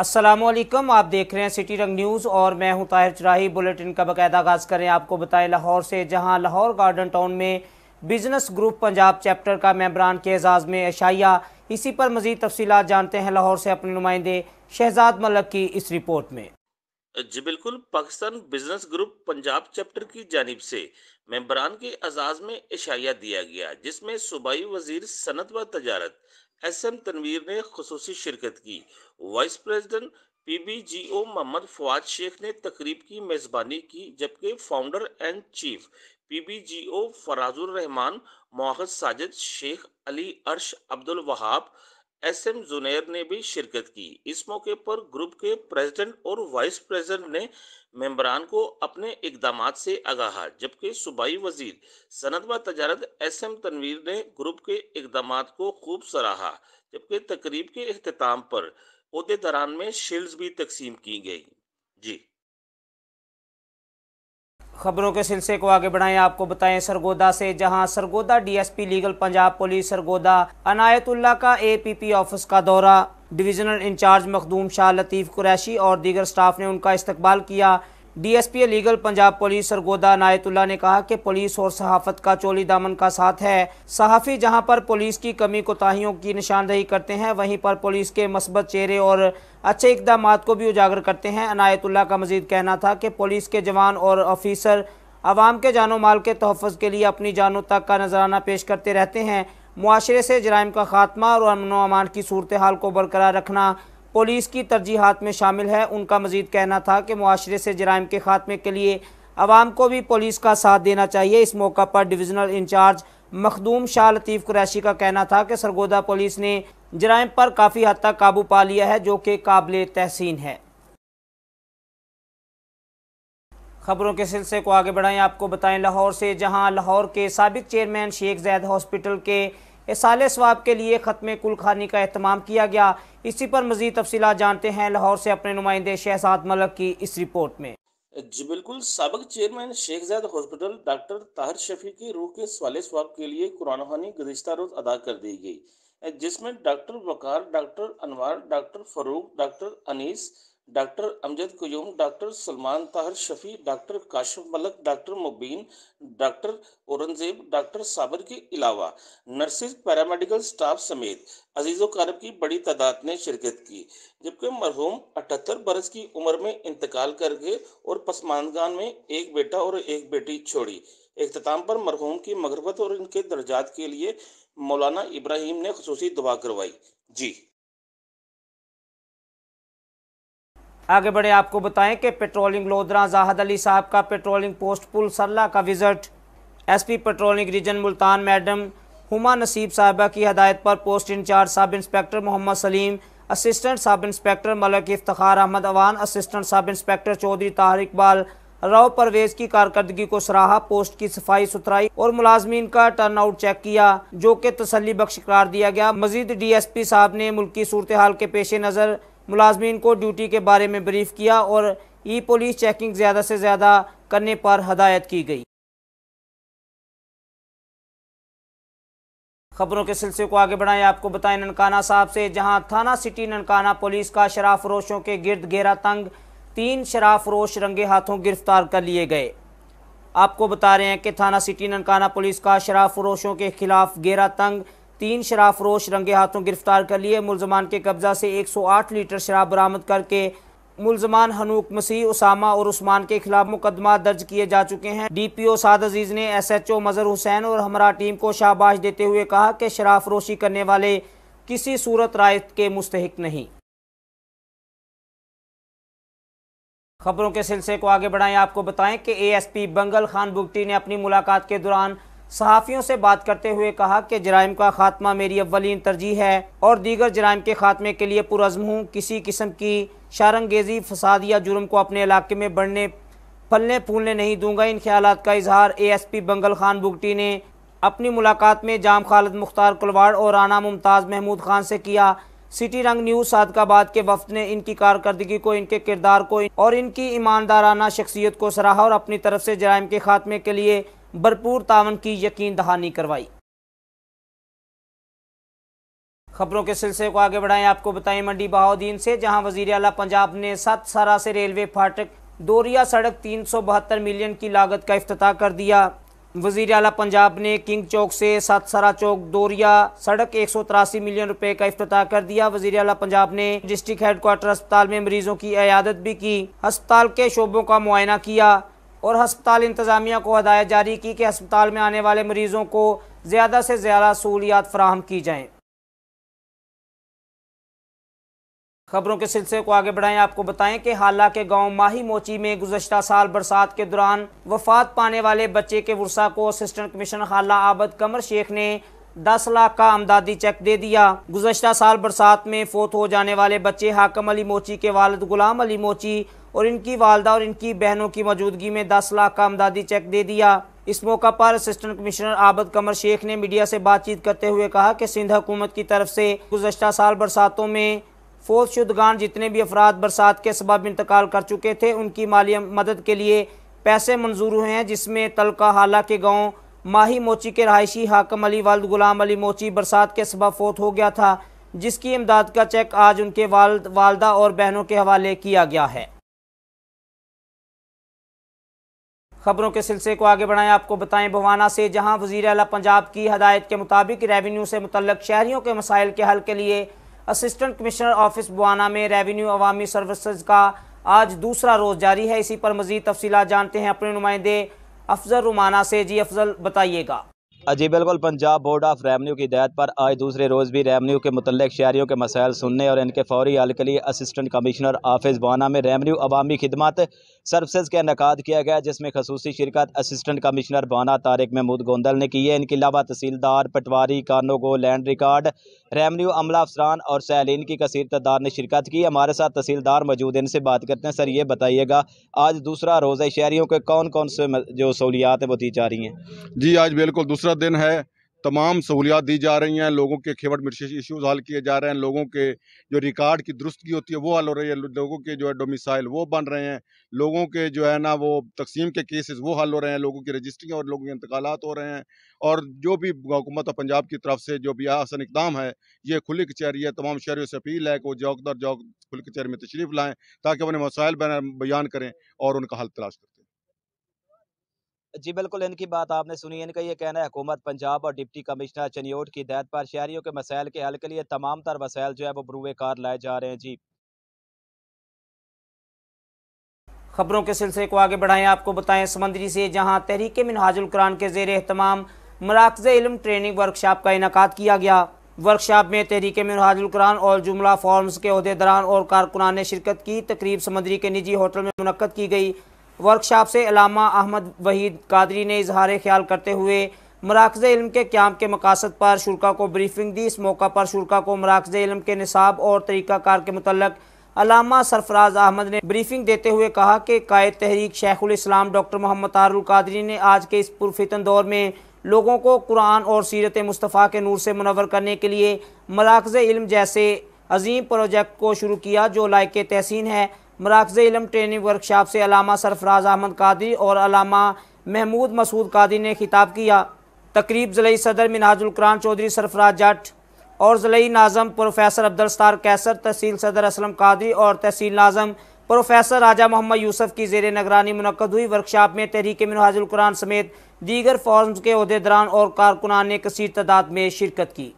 असलम आप देख रहे हैं सिटी रंग न्यूज़ और मैं हूं ताहिर चराही बुलेटिन का बाकायदा आगाज़ करें आपको बताएं लाहौर से जहां लाहौर गार्डन टाउन में बिजनेस ग्रुप पंजाब चैप्टर का मेम्बरान के एजाज़ में अशाया इसी पर मज़ीद तफसी जानते हैं लाहौर से अपने नुमाइंदे शहजाद मलक की इस रिपोर्ट में जी बिल्कुल Pakistan business group Punjab chapter की जानब से मेम्बरान के एजाज़ में इशाया दिया गया जिसमें सूबाई वजीर सनत व तजारत एस एम तनवीर ने खसूस शिरकत की vice president PBGO Mohammad Fawad Sheikh ने तकरीब की मेज़बानी की जबकि founder and chief PBGO Farazur Rehman Mohd Sajid Sheikh Ali Arsh Abdul Wahab S M Junair ने भी शिरकत की इस मौके पर ग्रुप के प्रेसिडेंट और वाइस प्रेसिडेंट ने मेम्बरान को अपने इकदाम से आगाह जबकि सूबाई वजीर सनत व तजारत एस एम तनवीर ने ग्रुप के इकदाम को खूब सराहा जबकि तकरीब के अख्ताम पर अहदेदारान में शील्ड्स भी तकसीम की गई जी खबरों के सिलसिले को आगे बढ़ाएं आपको बताएं सरगोदा से जहां Sargodha DSP legal Punjab police Sargodha Inayatullah का एपीपी ऑफिस का दौरा डिविजनल इंचार्ज मखदूम शाह लतीफ़ कुरैशी और दीगर स्टाफ ने उनका इस्तकबाल किया DSP legal Punjab police Sargodha Inayatullah ने कहा कि पुलिस और सहाफत का चोली दामन का साथ है सहाफ़ी जहाँ पर पुलिस की कमी कोताही की निशानदेही करते हैं वहीं पर पुलिस के मस्बत चेहरे और अच्छे इकदाम को भी उजागर करते हैं अनायतुल्ला का मजीद कहना था कि पुलिस के जवान और ऑफिसर आवाम के जानो माल के तहफ़ के लिए अपनी जानों तक का नजराना पेश करते रहते हैं माशरे से जराइम का खात्मा और अमन अमान की सूरत हाल को बरकरार रखना पुलिस की तरजीहत में शामिल है उनका मजीद कहना था कि माशरे से जराइम के खात्मे के लिए आवाम को भी पुलिस का साथ देना चाहिए इस मौका पर डिवीज़नल इंचार्ज मखदूम शाह लतीफ़ कुरैशी का कहना था कि सरगोदा पुलिस ने जराइम पर काफ़ी हद तक काबू पा लिया है जो कि काबिल तहसीन है खबरों के सिलसिले को आगे बढ़ाएं आपको बताएं लाहौर से जहां लाहौर के सबक चेयरमैन शेख जैद हॉस्पिटल के इसाले स्वाब के लिए ख़त्म कुल खानी का अहतमाम किया गया इसी पर मज़ीद तफसी जानते हैं लाहौर से अपने नुमाइंदे शहजाद मलक की इस रिपोर्ट में जी बिल्कुल सबक chairman Sheikh Zayed hospital doctor Tahir Shafi के रूह के सवाले स्वाब के लिए कुरान हानि गुजशत रोज अदा कर दी गई जिसमें doctor Waqar doctor Anwar doctor Farooq doctor Anees doctor Amjad कुजूम doctor Salman Tahir Shafi doctor Kashif Malik doctor Mubeen doctor Aurangzeb doctor Sabir के अलावा नर्सिस पैरामेडिकल स्टाफ समेत अजीज़ कारब की बड़ी तादाद ने शिरकत की जबकि मरहूम अठहत्तर बरस की उम्र में इंतकाल गए और पसमानगान में एक बेटा और एक बेटी छोड़ी अख्ताम पर मरहूम की मगरबत और इनके दर्जात के लिए मौलाना इब्राहिम ने खसूसी दुआ करवाई जी आगे बढ़े आपको बताएं कि पेट्रोलिंग लोधरा जाहद अली साहब का पेट्रोलिंग पोस्ट पुल सरला का visit SP patrolling region Multan madam Huma Naseeb साहबा की हदायत पर post incharge sub inspector Mohammad Saleem assistant sub inspector Malik Iftar Ahmad Awan assistant sub inspector Chaudhry Tahir Iqbal Rao Pervez की कारकर्दगी को सराहा पोस्ट की सफाई सुथराई और मुलाजमीन का टर्न आउट चेक किया जो कि तसली बख्श करार दिया गया मजीद डी एस पी साहब ने मुल्की सूरत हाल के पेश नज़र मुलाजमीन को ड्यूटी के बारे में ब्रीफ किया और ई पुलिस चेकिंग ज़्यादा से ज़्यादा करने पर हदायत की गई खबरों के सिलसिले को आगे बढ़ाएं आपको बताएं ननकाना साहब से जहां थाना सिटी ननकाना पुलिस का शराब फरोशों के गिरद घेरा तंग तीन शराब फरोश रंगे हाथों गिरफ्तार कर लिए गए आपको बता रहे हैं कि थाना सिटी ननकाना पुलिस का शराब फरोशों के खिलाफ घेरा तंग तीन शराब फरोश रंगे हाथों गिरफ्तार कर लिए मुलजमान के कब्जा से 108 लीटर शराब बरामद करके मुलजमान हनूक मसीह उसामा और उस्मान के खिलाफ मुकदमा दर्ज किए जा चुके हैं D P O Saad Aziz ने S H O Mazhar Hussain और हमरा टीम को शाबाश देते हुए कहा कि शराब फरोशी करने वाले किसी सूरत राय के मुस्तक नहीं खबरों के सिलसिले को आगे बढ़ाएं आपको बताएं कि एएसपी बंगल खान बुगटी ने अपनी मुलाकात के दौरान सहाफ़ियों से बात करते हुए कहा कि जराइम का खात्मा मेरी अवलिन तरजीह है और दीगर जराइम के खात्मे के लिए पुरज़म हूँ किसी किस्म की शारंगेजी फसाद या जुर्म को अपने इलाके में बढ़ने फलने फूलने नहीं दूंगा इन ख्याल का इजहार A S P Bangal Khan Bugti ने अपनी मुलाकात में जाम खालद मुख्तार कुलवाड़ और राना मुमताज़ महमूद खान से किया सिटी रंग न्यूज़ सादकाबाद के वफ्त ने इनकी कारकर्दगी को इनके किरदार को और इनकी ईमानदाराना शख्सियत को सराहा और अपनी तरफ से जराइम के खात्मे के लिए भरपूर तावन की यकीन दहानी करवाई खबरों के सिलसिले को आगे बढ़ाएं आपको बताएं मंडी बहाउद्दीन से जहां वजीर अला पंजाब ने सात सारा से रेलवे फाटक दोरिया सड़क तीन सौ बहत्तर मिलियन की लागत का अफ्ताह कर दिया वजीर अला पंजाब ने किंग चौक से सातसरा चौक दोरिया सड़क एक सौ तिरासी मिलियन रुपए का अफ्ताह कर दिया वजीर अला पंजाब ने डिस्ट्रिक्ट हेडक्वार्टर अस्पताल में मरीजों की अयादत भी की अस्पताल के शोबों का मुआयना किया और हस्पताल इंतज़ामिया को हदायत जारी की कि हस्पताल में आने वाले मरीज़ों को ज़्यादा से ज़्यादा सहूलियात फ्राहम की जाएँ खबरों के सिलसिले को आगे बढ़ाएं आपको बताएं कि हाला के गांव माही मोची में गुजशत साल बरसात के दौरान वफात पाने वाले बच्चे के वर्षा को असिस्टेंट कमिश्नर हाला आबद कमर शेख ने दस लाख का आमदादी चेक दे दिया गुजशत साल बरसात में फोत हो जाने वाले बच्चे हाकम अली मोची के वालद गुलाम अली मोची और इनकी वालदा और इनकी बहनों की मौजूदगी में दस लाख का अमदादी चेक दे दिया इस मौका पर असिस्टेंट कमिश्नर आबद कमर शेख ने मीडिया से बातचीत करते हुए कहा कि सिंध हुकूमत की तरफ से गुजशत साल बरसातों में फौज शुदगान जितने भी अफराद बरसात के सबब इंतकाल कर चुके थे उनकी माली मदद के लिए पैसे मंजूर हुए हैं जिसमें तलका हाला के गाँव माही मोची के रहायशी हाकम अली वाल गुलाम अली मोची बरसात के सबब फोत हो गया था जिसकी इमदाद का चेक आज उनके वाल वालदा और बहनों के हवाले किया गया है खबरों के सिलसिले को आगे बढ़ाएं आपको बताएं भवाना से जहां वजीर अला पंजाब की हदायत के मुताबिक रेवेन्यू से मुतलक शहरीों के मसाइल के हल के लिए असिस्टेंट कमिश्नर ऑफिस बुआना में रेवेन्यू अवामी सर्विसज का आज दूसरा रोज़ जारी है इसी पर मजीद तफसी जानते हैं अपने नुमाइंदे अफजल रुमाना से जी अफजल बताइएगा अजीब बिल्कुल पंजाब बोर्ड ऑफ रेवन्यू की हिदायत पर आज दूसरे रोज़ भी रेवन्यू के मतलब शहरीों के मसायल सुनने और इनके फौरी हल के लिए असिस्टेंट कमिश्नर आफिस बाना में रेवन्यू अवामी खिदमत सर्विसज़ का इनका किया गया जिसमें खसूसी शिरकत असिस्टेंट कमिश्नर बाना तारिक महमूद गोंदल ने की है इनके अलावा tehsildar patwari qanungo land record revenue अमला अफसरान और सैलिन की कसर तदार ने शिरकत की हमारे साथ तहसीलदार मौजूद इनसे बात करते हैं सर ये बताइएगा आज दूसरा रोज़ है शहरीों के कौन कौन से जो सहूलियात हैं वो दी जा रही हैं जी आज बिल्कुल दूसरा दिन है तमाम सहूलियात दी जा रही हैं लोगों के खेवट मिर्च इश्यूज हल किए जा रहे हैं लोगों के जो रिकॉर्ड की दुरुस्तगी होती है वो हल हो रही है लोगों के जो है डोमिसाइल वो बन रहे हैं लोगों के जो है ना वो तकसीम के केसेस वो हल हो रहे हैं लोगों की रजिस्ट्रियाँ और लोगों के इंतकालत हो रहे हैं और जो भी हुकूमत और पंजाब की तरफ से जो भी आसन इकदाम है ये खुली कचहरी है तमाम शहरों से अपील है कि वो जौकदर जौक खुली कचहरी में तशरीफ़ लाएँ ताकि अपने मसाइल बयान करें और उनका हल तलाश करते हैं जी बिल्कुल इनकी बात आपने सुनी इनका ये कहना है हुकूमत पंजाब और डिप्टी कमिश्नर चनियोट की दैत पर शहरीों के मसाइल के हल के लिए तमाम तर वसाइल जो है वो बरूए कार लाए जा रहे हैं जी खबरों के सिलसिले को आगे बढ़ाएं आपको बताएं समंदरी से जहां तहरीक मिनहाजुल कुरान के जेर अहतमाम मराकज इलम ट्रेनिंग वर्कशॉप का इनका किया गया वर्कशॉप में तहरीक मिनहाजुल कुरान और जुमला फॉर्म्स के अहदेदार और कारकुनान ने शिरकत की तकरीब समंदरी के निजी होटल में मुनद की गई वर्कशॉप से अलामा अहमद वहीद कादरी ने इजहार ख्याल करते हुए मराकज़ इल्म के क्याम के मकासद पर शुरा को ब्रीफिंग दी इस मौका पर शुरा को मराकज़ इल्म के निसाब और तरीक़ाकार के मतलब अलामा सरफराज अहमद ने ब्रीफिंग देते हुए कहा कि कायद तहरीक शेखुल इस्लाम डॉक्टर मोहम्मद तारुल कादरी ने आज के इस पुरफितन दौर में लोगों को कुरान और सीरत मुस्तफ़ा के नूर से मुनवर करने के लिए मराकज़ इल्म जैसे अजीम प्रोजेक्ट को शुरू किया जो लायक तहसीन है मराकज़ इलम ट्रेनिंग वर्कशॉप से अलामा सरफराज अहमद कादी और अलामा महमूद मसूद कादी ने खिताब किया तकरीब ज़लई सदर मिनाजुलकरान चौधरी सरफराज जट और ज़लई नाजम प्रोफेसर अब्दुलस्तार कैसर तहसील सदर असलम कादरी और तहसील नाजम प्रोफेसर राजा मोहम्मद यूसुफ की जेर निगरानी मनकद हुई वर्कशॉप में तहरीक मिनहाजुलकुरान समेत दीगर फॉर्म्स के अहदेदरान और कारकुनान ने कसर तादाद में शिरकत की